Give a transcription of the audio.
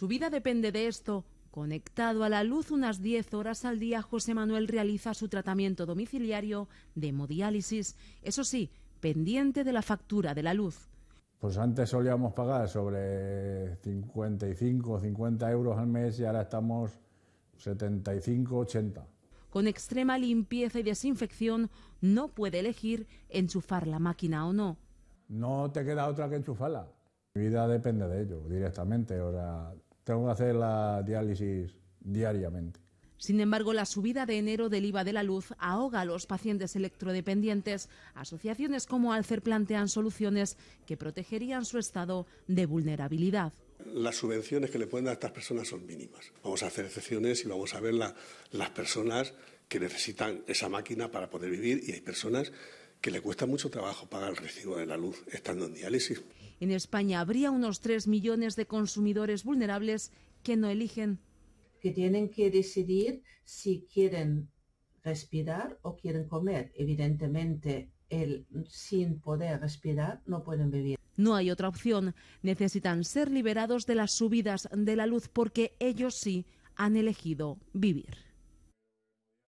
Su vida depende de esto. Conectado a la luz unas 10 horas al día, José Manuel realiza su tratamiento domiciliario de hemodiálisis, eso sí, pendiente de la factura de la luz. Pues antes solíamos pagar sobre 55 o 50 euros al mes y ahora estamos 75, 80. Con extrema limpieza y desinfección no puede elegir enchufar la máquina o no. No te queda otra que enchufarla. Mi vida depende de ello directamente. Ahora vamos a hacer la diálisis diariamente. Sin embargo, la subida de enero del IVA de la luz ahoga a los pacientes electrodependientes. Asociaciones como Alcer plantean soluciones que protegerían su estado de vulnerabilidad. Las subvenciones que le pueden dar a estas personas son mínimas. Vamos a hacer excepciones y vamos a ver las personas que necesitan esa máquina para poder vivir y hay personas que le cuesta mucho trabajo pagar el recibo de la luz estando en diálisis. En España habría unos 3 millones de consumidores vulnerables que no eligen. Que tienen que decidir si quieren respirar o quieren comer. Evidentemente, el, sin poder respirar no pueden vivir. No hay otra opción. Necesitan ser liberados de las subidas de la luz porque ellos sí han elegido vivir.